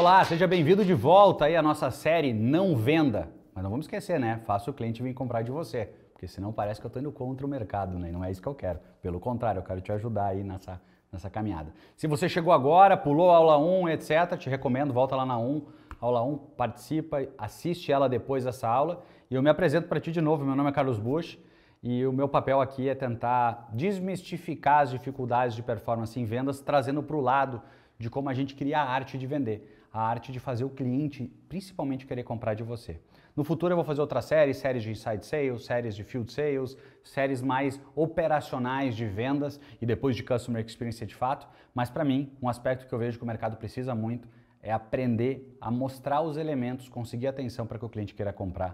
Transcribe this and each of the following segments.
Olá, seja bem-vindo de volta aí à nossa série Não Venda. Mas não vamos esquecer, né? Faça o cliente vir comprar de você, porque senão parece que eu estou indo contra o mercado, né? E não é isso que eu quero. Pelo contrário, eu quero te ajudar aí nessa, nessa caminhada. Se você chegou agora, pulou a aula 1, etc., te recomendo, volta lá na 1, aula 1, participa, assiste ela depois dessa aula. E eu me apresento para ti de novo, meu nome é Carlos Bush. E o meu papel aqui é tentar desmistificar as dificuldades de performance em vendas, trazendo para o lado de como a gente cria a arte de vender a arte de fazer o cliente, principalmente, querer comprar de você. No futuro eu vou fazer outras séries, séries de inside sales, séries de field sales, séries mais operacionais de vendas e depois de customer experience de fato, mas para mim, um aspecto que eu vejo que o mercado precisa muito é aprender a mostrar os elementos, conseguir atenção para que o cliente queira comprar,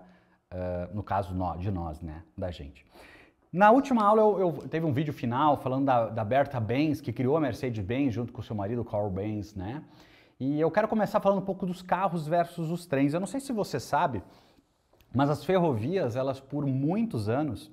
uh, no caso de nós, né, da gente. Na última aula eu, eu, teve um vídeo final falando da, da Berta Benz, que criou a Mercedes-Benz junto com seu marido Carl Benz, né? E eu quero começar falando um pouco dos carros versus os trens. Eu não sei se você sabe, mas as ferrovias, elas por muitos anos,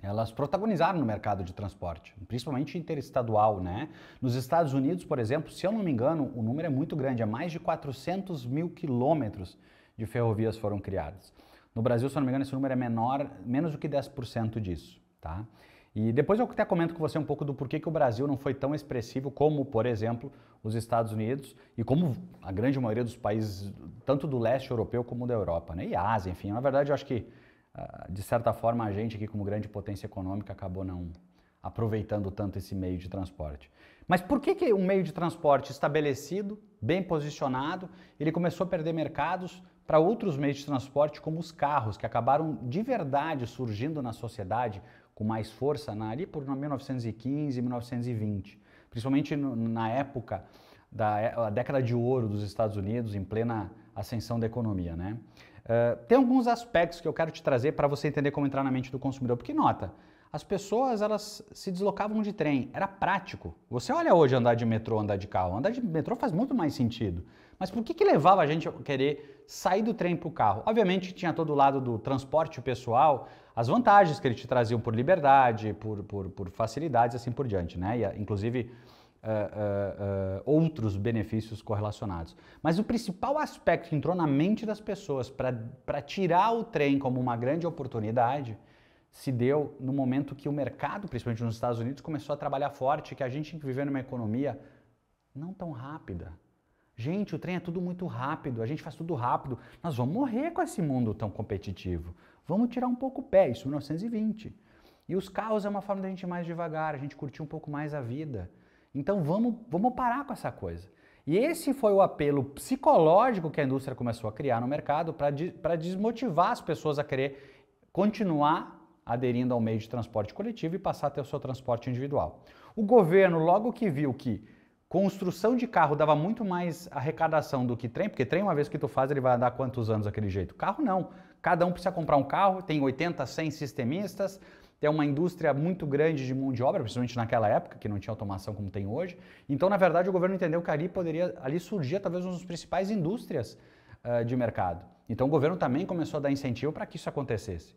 elas protagonizaram no mercado de transporte, principalmente interestadual, né? Nos Estados Unidos, por exemplo, se eu não me engano, o número é muito grande, é mais de 400 mil quilômetros de ferrovias foram criadas. No Brasil, se eu não me engano, esse número é menor, menos do que 10% disso, tá? E depois eu até comento com você um pouco do porquê que o Brasil não foi tão expressivo como, por exemplo, os Estados Unidos e como a grande maioria dos países, tanto do leste europeu como da Europa, né? E a Ásia, enfim. Na verdade, eu acho que, ah, de certa forma, a gente aqui, como grande potência econômica, acabou não aproveitando tanto esse meio de transporte. Mas por que, que um meio de transporte estabelecido, bem posicionado, ele começou a perder mercados para outros meios de transporte, como os carros, que acabaram de verdade surgindo na sociedade com mais força na, ali por 1915, 1920. Principalmente no, na época da é, década de ouro dos Estados Unidos, em plena ascensão da economia. Né? Uh, tem alguns aspectos que eu quero te trazer para você entender como entrar na mente do consumidor. Porque nota, as pessoas elas se deslocavam de trem, era prático. Você olha hoje andar de metrô, andar de carro, andar de metrô faz muito mais sentido. Mas por que, que levava a gente a querer sair do trem para o carro? Obviamente tinha todo o lado do transporte pessoal, as vantagens que eles te traziam por liberdade, por, por, por facilidades assim por diante, né? E, ah, inclusive uh, uh, uh, outros benefícios correlacionados. Mas o principal aspecto que entrou na mente das pessoas para tirar o trem como uma grande oportunidade se deu no momento que o mercado, principalmente nos Estados Unidos, começou a trabalhar forte, que a gente viveu numa economia não tão rápida. Gente, o trem é tudo muito rápido, a gente faz tudo rápido. Nós vamos morrer com esse mundo tão competitivo. Vamos tirar um pouco o pé, isso 1920. E os carros é uma forma da gente ir mais devagar, a gente curtir um pouco mais a vida. Então vamos, vamos parar com essa coisa. E esse foi o apelo psicológico que a indústria começou a criar no mercado para desmotivar as pessoas a querer continuar aderindo ao meio de transporte coletivo e passar a ter o seu transporte individual. O governo, logo que viu que Construção de carro dava muito mais arrecadação do que trem, porque trem, uma vez que tu faz, ele vai andar quantos anos daquele jeito? Carro não. Cada um precisa comprar um carro, tem 80, 100 sistemistas, tem uma indústria muito grande de mão de obra, principalmente naquela época, que não tinha automação como tem hoje. Então, na verdade, o governo entendeu que ali poderia, ali surgia talvez uma das principais indústrias uh, de mercado. Então, o governo também começou a dar incentivo para que isso acontecesse.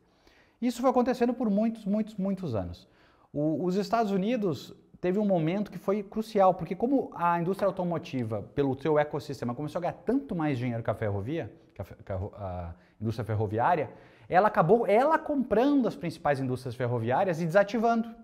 Isso foi acontecendo por muitos, muitos, muitos anos. O, os Estados Unidos teve um momento que foi crucial, porque como a indústria automotiva, pelo seu ecossistema, começou a ganhar tanto mais dinheiro que a ferrovia, que a, que a, a indústria ferroviária, ela acabou ela comprando as principais indústrias ferroviárias e desativando.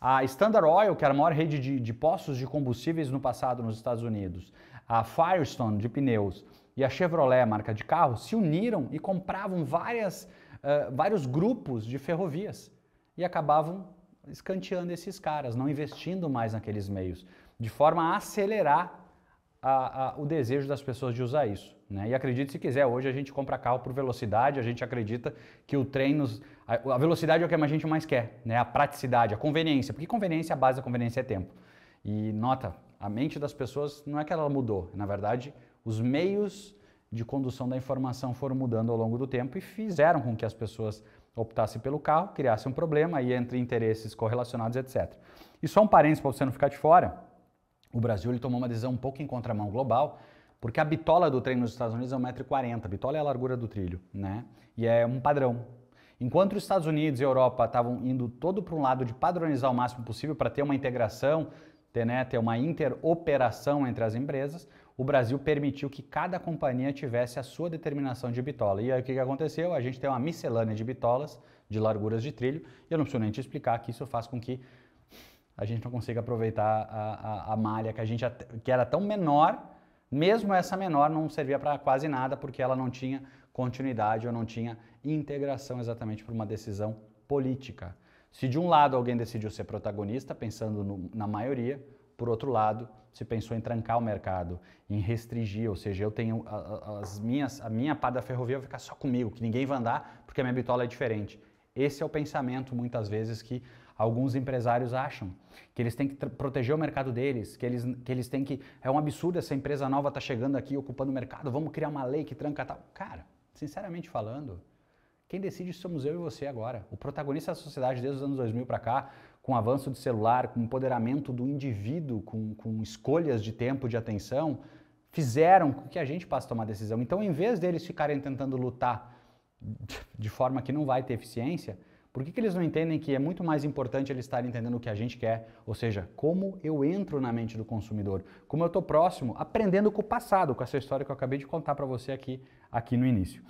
A Standard Oil, que era a maior rede de, de, poços de combustíveis no passado nos Estados Unidos, a Firestone de pneus e a Chevrolet, marca de carro, se uniram e compravam várias, uh, vários grupos de ferrovias e acabavam escanteando esses caras, não investindo mais naqueles meios, de forma a acelerar a, a, o desejo das pessoas de usar isso. Né? E acredite se quiser, hoje a gente compra carro por velocidade, a gente acredita que o trem nos. A, a velocidade é o que a gente mais quer, né? a praticidade, a conveniência, porque conveniência, a base da conveniência é tempo. E nota, a mente das pessoas não é que ela mudou, na verdade, os meios de condução da informação foram mudando ao longo do tempo e fizeram com que as pessoas optassem pelo carro, criassem um problema aí entre interesses correlacionados, etc. E só um parênteses para você não ficar de fora, o Brasil ele tomou uma decisão um pouco em contramão global, porque a bitola do trem nos Estados Unidos é 1,40m, a bitola é a largura do trilho, né? E é um padrão. Enquanto os Estados Unidos e a Europa estavam indo todo para um lado de padronizar o máximo possível para ter uma integração, ter, né, ter uma interoperação entre as empresas, o Brasil permitiu que cada companhia tivesse a sua determinação de bitola. E aí o que, aconteceu? A gente tem uma miscelânea de bitolas, de larguras de trilho, e eu não preciso nem te explicar que isso faz com que a gente não consiga aproveitar a, a, a malha que, a gente, que era tão menor, mesmo essa menor não servia para quase nada, porque ela não tinha continuidade ou não tinha integração exatamente por uma decisão política. Se de um lado alguém decidiu ser protagonista, pensando no, na maioria, por outro lado, se pensou em trancar o mercado, em restringir, ou seja, eu tenho as minhas, a minha pá da ferrovia vai ficar só comigo, que ninguém vai andar porque a minha bitola é diferente. Esse é o pensamento muitas vezes que alguns empresários acham que eles têm que proteger o mercado deles, que eles, que eles têm que é um absurdo essa empresa nova estar tá chegando aqui ocupando o mercado, vamos criar uma lei que tranca tal. Cara, sinceramente falando, quem decide somos eu e você agora. O protagonista da sociedade desde os anos 2000 para cá com avanço do celular, com empoderamento do indivíduo, com, com escolhas de tempo de atenção, fizeram com que a gente passe a tomar decisão. Então, em vez deles ficarem tentando lutar de forma que não vai ter eficiência, por que, que eles não entendem que é muito mais importante eles estarem entendendo o que a gente quer? Ou seja, como eu entro na mente do consumidor, como eu estou próximo, aprendendo com o passado, com essa história que eu acabei de contar para você aqui, aqui no início.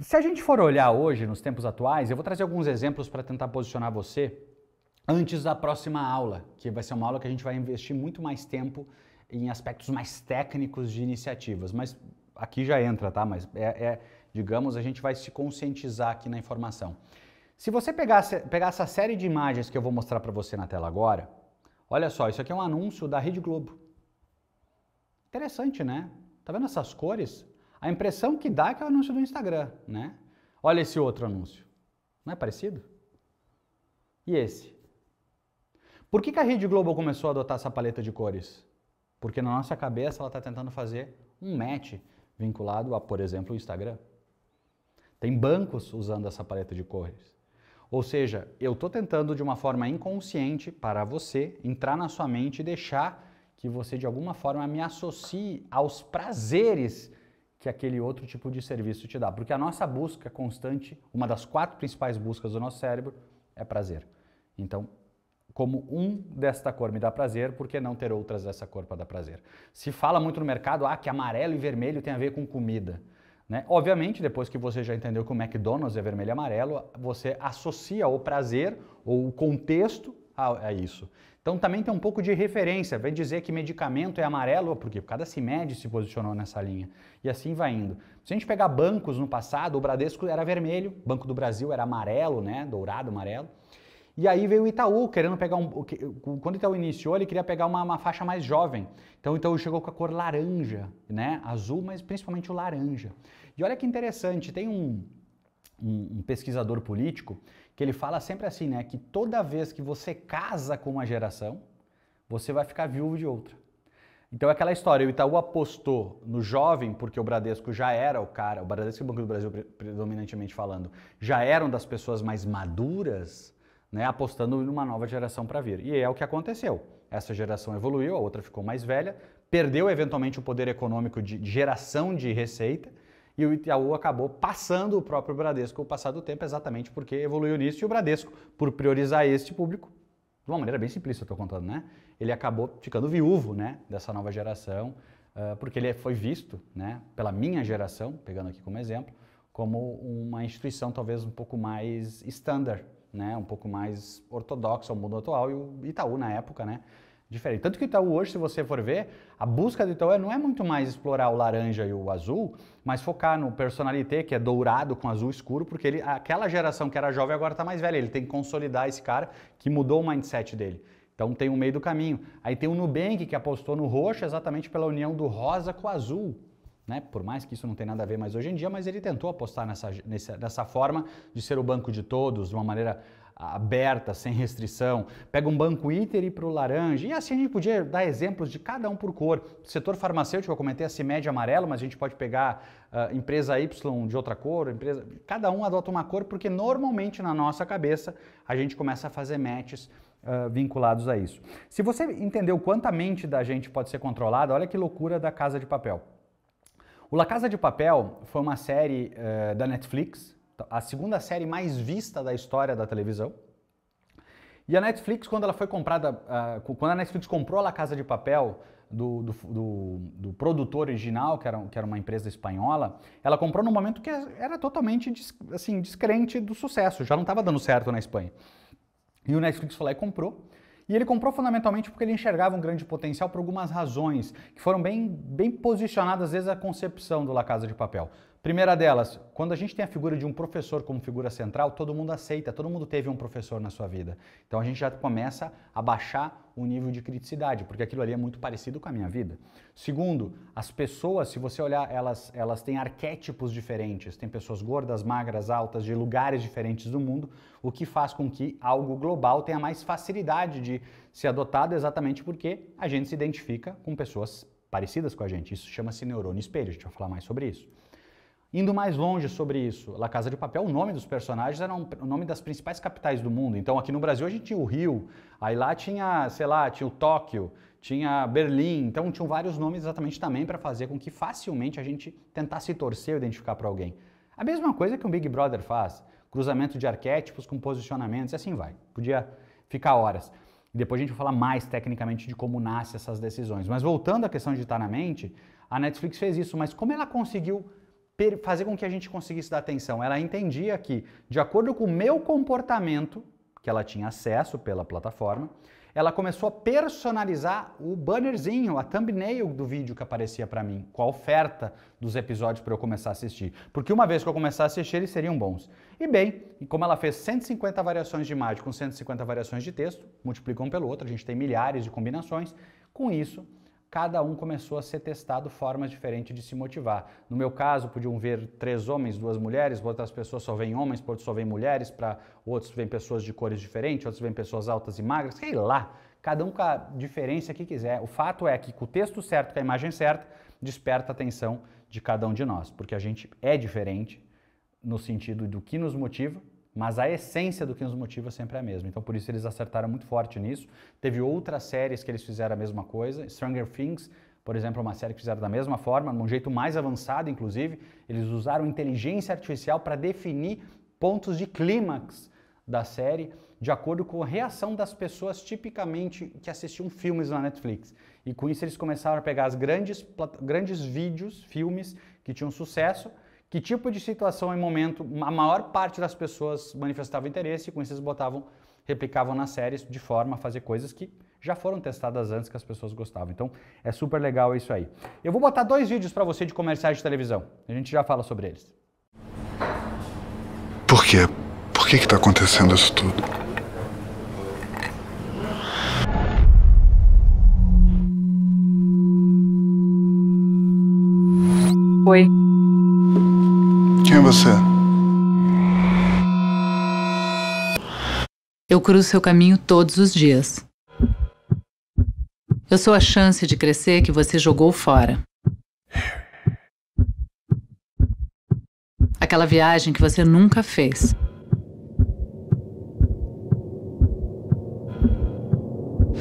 Se a gente for olhar hoje, nos tempos atuais, eu vou trazer alguns exemplos para tentar posicionar você antes da próxima aula, que vai ser uma aula que a gente vai investir muito mais tempo em aspectos mais técnicos de iniciativas. Mas aqui já entra, tá? Mas é, é digamos, a gente vai se conscientizar aqui na informação. Se você pegar, pegar essa série de imagens que eu vou mostrar para você na tela agora, olha só, isso aqui é um anúncio da Rede Globo. Interessante, né? Tá vendo essas cores? A impressão que dá é que é o anúncio do Instagram, né? Olha esse outro anúncio. Não é parecido? E esse? Por que, que a Rede Globo começou a adotar essa paleta de cores? Porque na nossa cabeça ela está tentando fazer um match vinculado a, por exemplo, o Instagram. Tem bancos usando essa paleta de cores. Ou seja, eu estou tentando de uma forma inconsciente para você entrar na sua mente e deixar que você de alguma forma me associe aos prazeres que aquele outro tipo de serviço te dá. Porque a nossa busca constante, uma das quatro principais buscas do nosso cérebro, é prazer. Então, como um desta cor me dá prazer, porque não ter outras dessa cor para dar prazer? Se fala muito no mercado ah, que amarelo e vermelho tem a ver com comida. Né? Obviamente, depois que você já entendeu que o McDonald's é vermelho e amarelo, você associa o prazer ou o contexto a, a isso. Então também tem um pouco de referência, vem dizer que medicamento é amarelo, porque cada CIMED se posicionou nessa linha. E assim vai indo. Se a gente pegar bancos no passado, o Bradesco era vermelho, Banco do Brasil era amarelo, né? dourado, amarelo. E aí veio o Itaú querendo pegar um. Quando o Itaú iniciou, ele queria pegar uma, uma faixa mais jovem. Então o Itaú chegou com a cor laranja, né? Azul, mas principalmente o laranja. E olha que interessante, tem um, um, um pesquisador político que ele fala sempre assim, né? Que toda vez que você casa com uma geração, você vai ficar viúvo de outra. Então é aquela história, o Itaú apostou no jovem, porque o Bradesco já era o cara, o Bradesco e o Banco do Brasil, predominantemente falando, já eram das pessoas mais maduras, né, apostando numa nova geração para vir. E é o que aconteceu. Essa geração evoluiu, a outra ficou mais velha, perdeu eventualmente o poder econômico de geração de receita e o Itaú acabou passando o próprio Bradesco o passar do tempo, exatamente porque evoluiu nisso e o Bradesco, por priorizar este público, de uma maneira bem simples eu estou contando, né? Ele acabou ficando viúvo né, dessa nova geração, uh, porque ele foi visto, né, pela minha geração, pegando aqui como exemplo, como uma instituição talvez um pouco mais standard né, um pouco mais ortodoxo ao mundo atual e o Itaú na época, né, diferente. Tanto que o Itaú hoje, se você for ver, a busca do Itaú é, não é muito mais explorar o laranja e o azul, mas focar no personalité, que é dourado com azul escuro, porque ele, aquela geração que era jovem agora está mais velha, ele tem que consolidar esse cara que mudou o mindset dele. Então tem o um meio do caminho. Aí tem o Nubank, que apostou no roxo exatamente pela união do rosa com o azul. Né? Por mais que isso não tenha nada a ver mais hoje em dia, mas ele tentou apostar nessa, nessa, nessa forma de ser o banco de todos, de uma maneira aberta, sem restrição, pega um banco íter e para o laranja. E assim a gente podia dar exemplos de cada um por cor. Setor farmacêutico, eu comentei assim, média amarelo, mas a gente pode pegar uh, empresa Y de outra cor, empresa. Cada um adota uma cor, porque normalmente na nossa cabeça a gente começa a fazer matches. Uh, vinculados a isso. Se você entendeu quanto a mente da gente pode ser controlada, olha que loucura da casa de papel. O La Casa de Papel foi uma série uh, da Netflix, tá, a segunda série mais vista da história da televisão. E a Netflix, quando ela foi comprada, uh, quando a Netflix comprou a La Casa de Papel do, do, do, do produtor original, que era, que era, uma empresa espanhola, ela comprou num momento que é, era totalmente assim, descrente do sucesso, já não estava dando certo na Espanha. E o Netflix foi lá e comprou. E ele comprou fundamentalmente porque ele enxergava um grande potencial por algumas razões que foram bem, bem posicionadas desde a concepção do La Casa de Papel. Primeira delas, quando a gente tem a figura de um professor como figura central, todo mundo aceita, todo mundo teve um professor na sua vida. Então a gente já começa a baixar o nível de criticidade, porque aquilo ali é muito parecido com a minha vida. Segundo, as pessoas, se você olhar, elas, elas têm arquétipos diferentes. Tem pessoas gordas, magras, altas, de lugares diferentes do mundo, o que faz com que algo global tenha mais facilidade de ser adotado, exatamente porque a gente se identifica com pessoas parecidas com a gente. Isso chama-se neurônio espelho, a gente vai falar mais sobre isso. Indo mais longe sobre isso, La Casa de Papel, o nome dos personagens era o nome das principais capitais do mundo. Então aqui no Brasil a gente tinha o Rio, aí lá tinha, sei lá, tinha o Tóquio, tinha Berlim, então tinham vários nomes exatamente também para fazer com que facilmente a gente tentasse torcer ou identificar para alguém. A mesma coisa que um Big Brother faz, cruzamento de arquétipos com posicionamentos e assim vai. Podia ficar horas. Depois a gente vai falar mais tecnicamente de como nascem essas decisões. Mas voltando à questão de estar na mente, a Netflix fez isso, mas como ela conseguiu fazer com que a gente conseguisse dar atenção. Ela entendia que, de acordo com o meu comportamento, que ela tinha acesso pela plataforma, ela começou a personalizar o bannerzinho, a thumbnail do vídeo que aparecia para mim, com a oferta dos episódios para eu começar a assistir. Porque uma vez que eu começar a assistir, eles seriam bons. E bem, como ela fez 150 variações de imagem com 150 variações de texto, multiplicam um pelo outro, a gente tem milhares de combinações, com isso cada um começou a ser testado formas diferentes de se motivar. No meu caso, podiam ver três homens, duas mulheres, outras pessoas só veem homens, outros só veem mulheres, para outros veem pessoas de cores diferentes, outros veem pessoas altas e magras, sei lá. Cada um com a diferença que quiser. O fato é que com o texto certo, com a imagem certa, desperta a atenção de cada um de nós, porque a gente é diferente no sentido do que nos motiva mas a essência do que nos motiva sempre é a mesma. Então, por isso eles acertaram muito forte nisso. Teve outras séries que eles fizeram a mesma coisa. Stranger Things, por exemplo, é uma série que fizeram da mesma forma, de um jeito mais avançado, inclusive. Eles usaram inteligência artificial para definir pontos de clímax da série de acordo com a reação das pessoas tipicamente que assistiam filmes na Netflix. E com isso eles começaram a pegar as grandes, grandes vídeos, filmes que tinham sucesso que tipo de situação e momento a maior parte das pessoas manifestava interesse e com isso eles botavam, replicavam nas séries de forma a fazer coisas que já foram testadas antes que as pessoas gostavam. Então é super legal isso aí. Eu vou botar dois vídeos para você de comerciais de televisão. A gente já fala sobre eles. Por quê? Por que está acontecendo isso tudo? Oi. Quem é Eu cruzo seu caminho todos os dias. Eu sou a chance de crescer que você jogou fora. Aquela viagem que você nunca fez.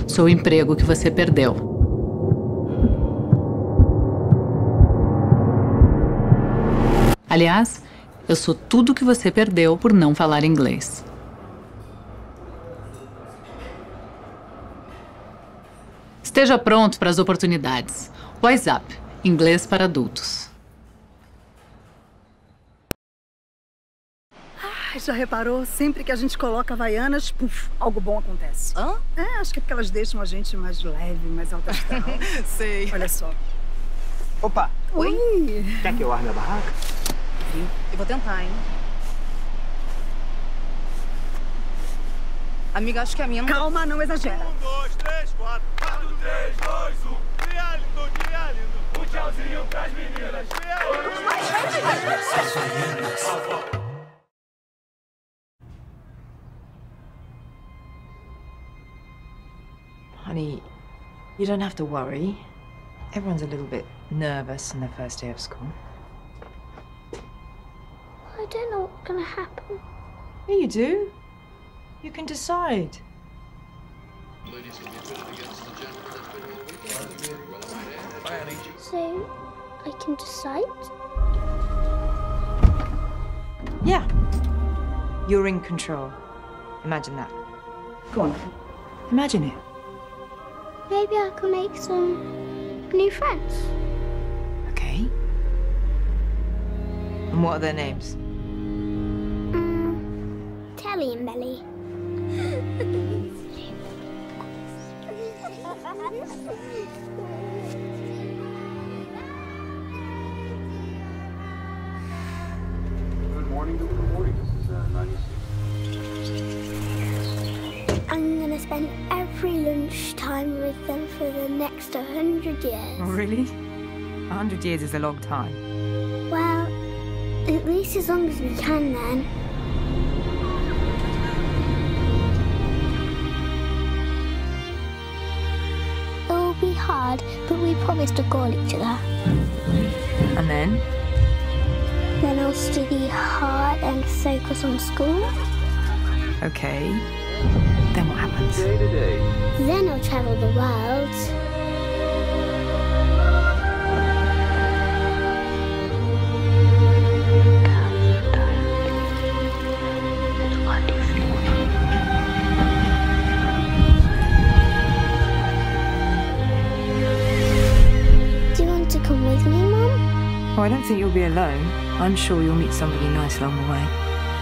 Sou o emprego que você perdeu. Aliás, eu sou tudo que você perdeu por não falar inglês. Esteja pronto para as oportunidades. WhatsApp, inglês para adultos. Ai, já reparou? Sempre que a gente coloca Havaianas, puf, algo bom acontece. Hã? É, acho que é porque elas deixam a gente mais leve, mais alta Sei. Olha só. Opa! Oi! Quer que eu arme a barraca? viu? Eu vou tentar, hein? Amiga, acho que a minha não... Calma, não exagera. Um, dois, três, quatro. Quatro, três, dois, um. Um tchauzinho pras meninas. Honey, you don't have to worry. Everyone's a little bit nervous on their first day of school don't know what's going to happen. Yeah, you do. You can decide. So, I can decide? Yeah. You're in control. Imagine that. Go on. Imagine it. Maybe I can make some new friends. Okay. And what are their names? Belly. Uh, I'm going to spend every lunchtime with them for the next 100 years. Oh, really? 100 years is a long time. Well, at least as long as we can then. hard, but we promised to call each other. And then? Then I'll study hard and focus on school. Okay. Then what happens? Day to day. Then I'll travel the world. Well, I don't think you'll be alone. I'm sure you'll meet somebody nice along the way.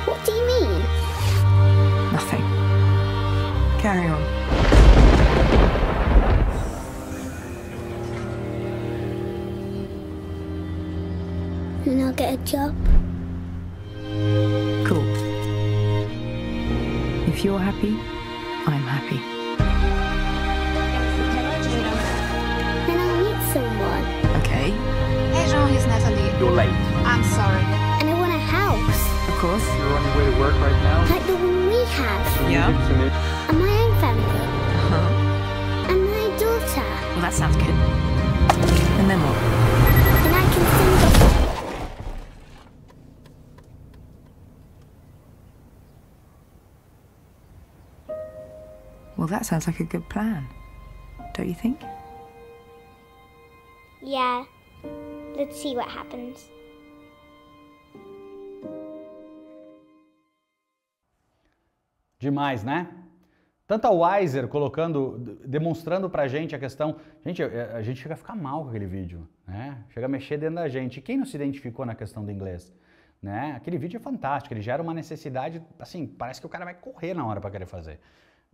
What do you mean? Nothing. Carry on. And I'll get a job. Cool. If you're happy, You're late. I'm sorry. And I want a house. Of course. You're on your way to work right now. Like the one we have. Yeah. And my own family. Uh huh. And my daughter. Well, that sounds good. And then what? And I can sing Well, that sounds like a good plan, don't you think? Yeah. Let's see what happens. Demais, né? Tanto a Wiser colocando, demonstrando pra gente a questão. Gente, a gente chega a ficar mal com aquele vídeo, né? Chega a mexer dentro da gente. E quem não se identificou na questão do inglês? Né? Aquele vídeo é fantástico, ele gera uma necessidade, assim, parece que o cara vai correr na hora para querer fazer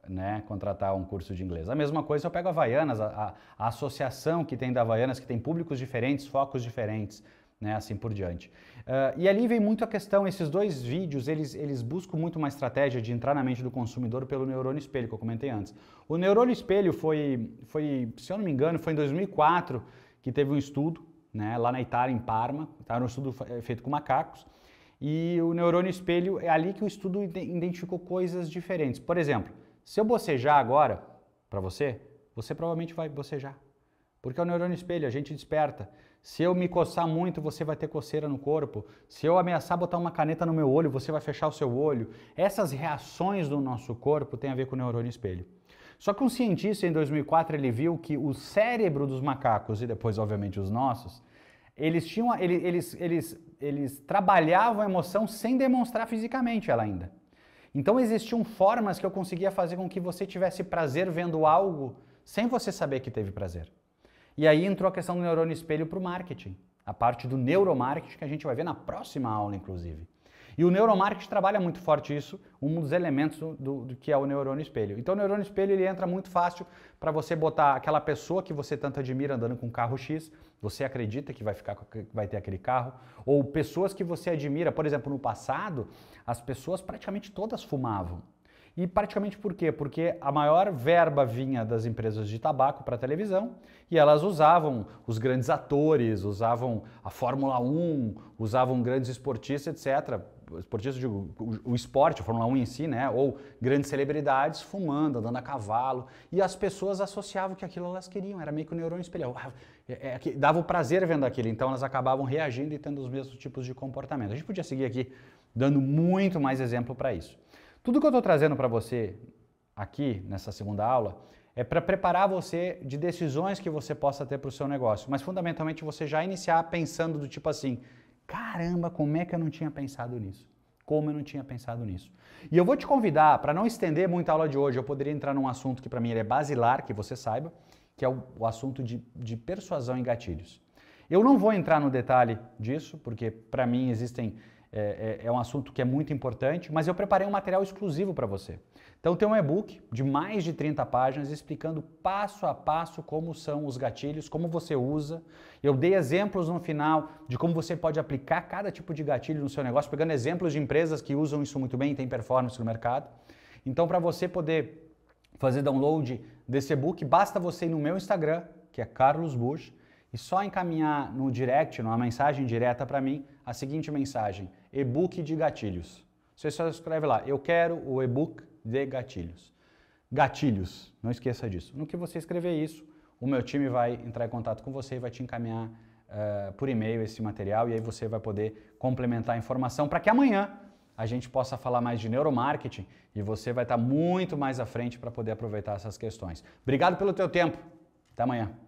né, contratar um curso de inglês. A mesma coisa eu pego a Havaianas, a, a, a, associação que tem da Havaianas, que tem públicos diferentes, focos diferentes, né, assim por diante. Uh, e ali vem muito a questão, esses dois vídeos, eles, eles buscam muito uma estratégia de entrar na mente do consumidor pelo neurônio espelho, que eu comentei antes. O neurônio espelho foi, foi se eu não me engano, foi em 2004 que teve um estudo, né, lá na Itália, em Parma, tá, era um estudo feito com macacos, e o neurônio espelho é ali que o estudo identificou coisas diferentes. Por exemplo, se eu bocejar agora para você, você provavelmente vai bocejar. Porque é o neurônio espelho, a gente desperta. Se eu me coçar muito, você vai ter coceira no corpo. Se eu ameaçar botar uma caneta no meu olho, você vai fechar o seu olho. Essas reações do nosso corpo têm a ver com o neurônio espelho. Só que um cientista em 2004 ele viu que o cérebro dos macacos e depois obviamente os nossos, eles tinham eles eles eles, eles trabalhavam a emoção sem demonstrar fisicamente ela ainda. Então existiam formas que eu conseguia fazer com que você tivesse prazer vendo algo sem você saber que teve prazer. E aí entrou a questão do neurônio espelho para o marketing, a parte do neuromarketing que a gente vai ver na próxima aula, inclusive. E o neuromarketing trabalha muito forte isso, um dos elementos do, do, do que é o neurônio espelho. Então o neurônio espelho ele entra muito fácil para você botar aquela pessoa que você tanto admira andando com um carro X, você acredita que vai ficar que vai ter aquele carro, ou pessoas que você admira, por exemplo, no passado, as pessoas praticamente todas fumavam. E praticamente por quê? Porque a maior verba vinha das empresas de tabaco para televisão e elas usavam os grandes atores, usavam a Fórmula 1, usavam grandes esportistas, etc., esportistas, digo, o, o esporte, a Fórmula 1 em si, né? Ou grandes celebridades fumando, andando a cavalo. E as pessoas associavam que aquilo elas queriam, era meio que o um neurônio espelhado. É, é, é dava o prazer vendo aquilo, então elas acabavam reagindo e tendo os mesmos tipos de comportamento. A gente podia seguir aqui dando muito mais exemplo para isso. Tudo que eu estou trazendo para você aqui nessa segunda aula é para preparar você de decisões que você possa ter para o seu negócio, mas fundamentalmente você já iniciar pensando do tipo assim: Caramba, como é que eu não tinha pensado nisso? Como eu não tinha pensado nisso? E eu vou te convidar, para não estender muito a aula de hoje, eu poderia entrar num assunto que para mim é basilar, que você saiba, que é o, o assunto de, de persuasão em gatilhos. Eu não vou entrar no detalhe disso, porque para mim existem é, é, é, um assunto que é muito importante, mas eu preparei um material exclusivo para você. Então tem um e-book de mais de 30 páginas explicando passo a passo como são os gatilhos, como você usa. Eu dei exemplos no final de como você pode aplicar cada tipo de gatilho no seu negócio, pegando exemplos de empresas que usam isso muito bem e têm performance no mercado. Então para você poder fazer download desse e-book, basta você ir no meu Instagram, que é Carlos Bush, e só encaminhar no direct, numa mensagem direta para mim, a seguinte mensagem: e-book de gatilhos. Você só escreve lá, eu quero o e-book de gatilhos. Gatilhos, não esqueça disso. No que você escrever isso, o meu time vai entrar em contato com você e vai te encaminhar uh, por e-mail esse material e aí você vai poder complementar a informação para que amanhã a gente possa falar mais de neuromarketing e você vai estar tá muito mais à frente para poder aproveitar essas questões. Obrigado pelo teu tempo. Até amanhã.